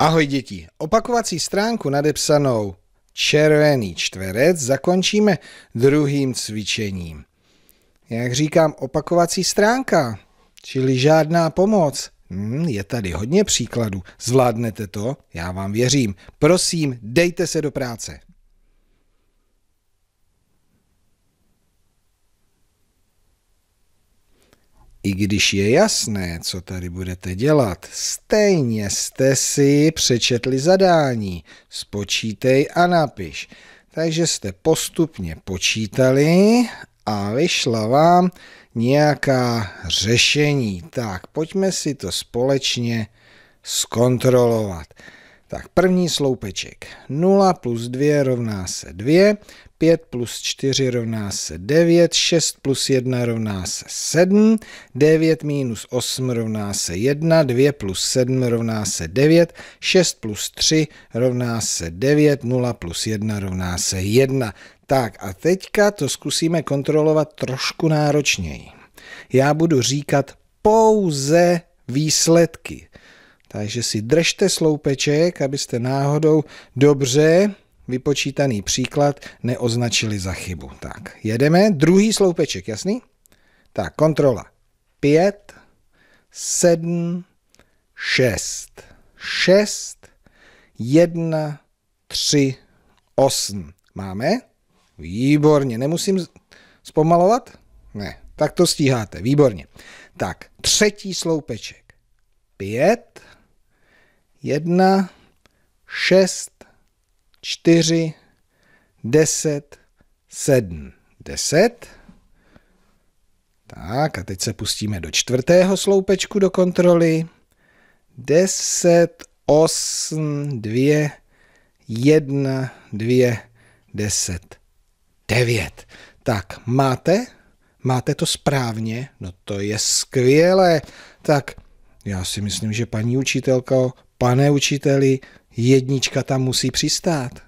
Ahoj děti, opakovací stránku nadepsanou červený čtverec zakončíme druhým cvičením. Jak říkám, opakovací stránka, čili žádná pomoc. Hmm, je tady hodně příkladů. Zvládnete to? Já vám věřím. Prosím, dejte se do práce. I když je jasné, co tady budete dělat, stejně jste si přečetli zadání. Spočítej a napiš. Takže jste postupně počítali a vyšla vám nějaká řešení. Tak pojďme si to společně zkontrolovat. Tak první sloupeček. 0 plus 2 rovná se 2, 5 plus 4 rovná se 9, 6 plus 1 rovná se 7, 9 minus 8 rovná se 1, 2 plus 7 rovná se 9, 6 plus 3 rovná se 9, 0 plus 1 rovná se 1. Tak a teďka to zkusíme kontrolovat trošku náročněji. Já budu říkat pouze výsledky. Takže si držte sloupeček, abyste náhodou dobře vypočítaný příklad neoznačili za chybu. Tak, jedeme. Druhý sloupeček, jasný? Tak, kontrola. 5, 7, 6, 6, 1, 3, 8. Máme? Výborně. Nemusím zpomalovat? Ne. Tak to stíháte. Výborně. Tak, třetí sloupeček. 5, 1, 6, 4, 10, 7, 10. Tak a teď se pustíme do čtvrtého sloupečku do kontroly. 10, 8, 2, 1, 2, 10, 9. Tak, máte? Máte to správně? No to je skvělé. Tak, já si myslím, že paní učitelko Pane učiteli, jednička tam musí přistát.